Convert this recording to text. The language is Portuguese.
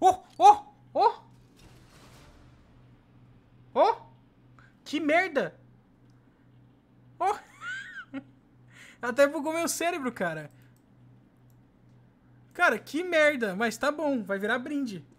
Oh, oh, oh! Oh! Que merda! Oh! Até bugou meu cérebro, cara. Cara, que merda. Mas tá bom, vai virar brinde.